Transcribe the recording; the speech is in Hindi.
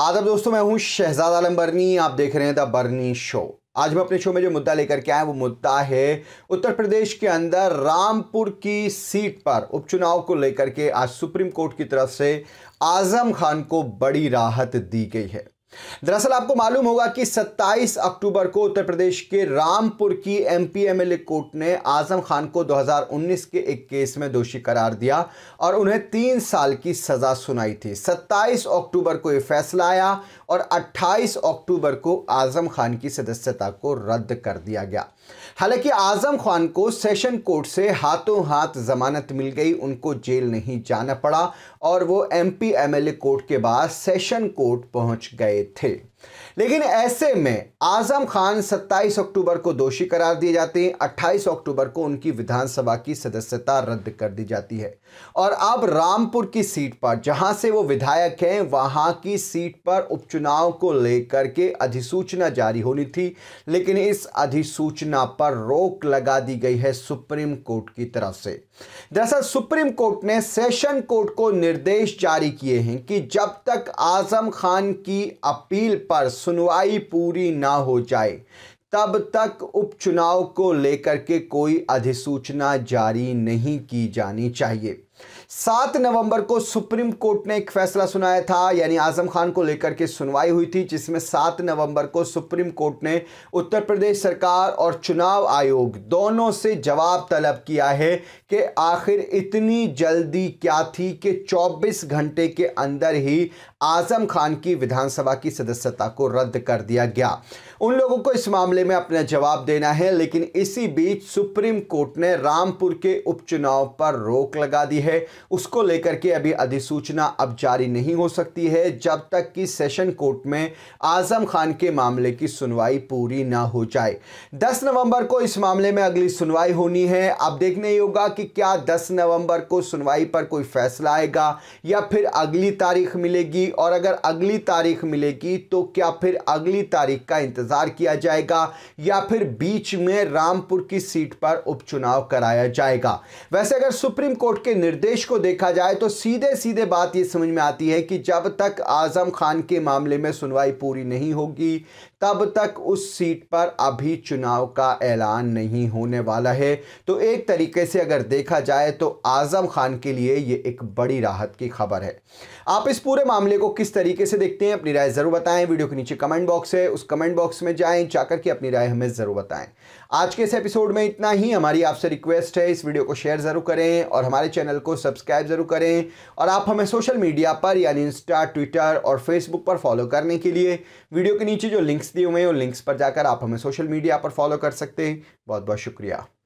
आदर दोस्तों मैं हूं शहजाद आलम बर्नी आप देख रहे हैं द बर्नी शो आज मैं अपने शो में जो मुद्दा लेकर के आया वो मुद्दा है उत्तर प्रदेश के अंदर रामपुर की सीट पर उपचुनाव को लेकर के आज सुप्रीम कोर्ट की तरफ से आजम खान को बड़ी राहत दी गई है दरअसल आपको मालूम होगा कि 27 अक्टूबर को उत्तर प्रदेश के रामपुर की एमपीएमएलए कोर्ट ने आजम खान को 2019 के एक केस में दोषी करार दिया और उन्हें तीन साल की सज़ा सुनाई थी 27 अक्टूबर को यह फैसला आया और 28 अक्टूबर को आजम खान की सदस्यता को रद्द कर दिया गया हालांकि आजम खान को सेशन कोर्ट से हाथों हाथ जमानत मिल गई उनको जेल नहीं जाना पड़ा और वो एमपी एमएलए कोर्ट के बाद सेशन कोर्ट पहुंच गए गए लेकिन ऐसे में आजम खान 27 अक्टूबर को दोषी करार दिए जाते हैं 28 अक्टूबर को उनकी विधानसभा की सदस्यता रद्द कर दी जाती है और अब रामपुर की सीट पर जहां से वो विधायक हैं वहां की सीट पर उपचुनाव को लेकर के अधिसूचना जारी होनी थी लेकिन इस अधिसूचना पर रोक लगा दी गई है सुप्रीम कोर्ट की तरफ से दरअसल सुप्रीम कोर्ट ने सेशन कोर्ट को निर्देश जारी किए हैं कि जब तक आजम खान की अपील पर सुनवाई पूरी ना हो जाए तब तक उपचुनाव को लेकर के कोई अधिसूचना जारी नहीं की जानी चाहिए सात नवंबर को सुप्रीम कोर्ट ने एक फैसला सुनाया था यानी आजम खान को लेकर के सुनवाई हुई थी जिसमें सात नवंबर को सुप्रीम कोर्ट ने उत्तर प्रदेश सरकार और चुनाव आयोग दोनों से जवाब तलब किया है कि आखिर इतनी जल्दी क्या थी कि 24 घंटे के अंदर ही आजम खान की विधानसभा की सदस्यता को रद्द कर दिया गया उन लोगों को इस मामले में अपना जवाब देना है लेकिन इसी बीच सुप्रीम कोर्ट ने रामपुर के उपचुनाव पर रोक लगा दी है है उसको लेकर के अभी अधिसूचना अब जारी नहीं हो सकती है जब तक कि सेशन कोर्ट में आजम खान के मामले की सुनवाई पूरी ना हो जाए 10 नवंबर को इस मामले में अगली सुनवाई होनी है अब देखने ही होगा कि क्या 10 नवंबर को सुनवाई पर कोई फैसला आएगा या फिर अगली तारीख मिलेगी और अगर अगली तारीख मिलेगी तो क्या फिर अगली तारीख का इंतज़ार किया जाएगा या फिर बीच में रामपुर की सीट पर उपचुनाव कराया जाएगा वैसे अगर सुप्रीम कोर्ट के निर्देश निर्देश को देखा जाए तो सीधे सीधे बात ये समझ में आती है कि जब तक आज़म खान के मामले में सुनवाई पूरी नहीं होगी तब तक उस सीट पर अभी चुनाव का ऐलान नहीं होने वाला है तो एक तरीके से अगर देखा जाए तो आज़म खान के लिए ये एक बड़ी राहत की खबर है आप इस पूरे मामले को किस तरीके से देखते हैं अपनी राय ज़रूर बताएं वीडियो के नीचे कमेंट बॉक्स है उस कमेंट बॉक्स में जाएं जाकर के अपनी राय हमें ज़रूर बताएं आज के इस एपिसोड में इतना ही हमारी आपसे रिक्वेस्ट है इस वीडियो को शेयर ज़रूर करें और हमारे चैनल को सब्सक्राइब ज़रूर करें और आप हमें सोशल मीडिया पर यानी इंस्टा ट्विटर और फेसबुक पर फॉलो करने के लिए वीडियो के नीचे जो लिंक्स दिए हुए हैं उन लिंक्स पर जाकर आप हमें सोशल मीडिया पर फॉलो कर सकते हैं बहुत बहुत शुक्रिया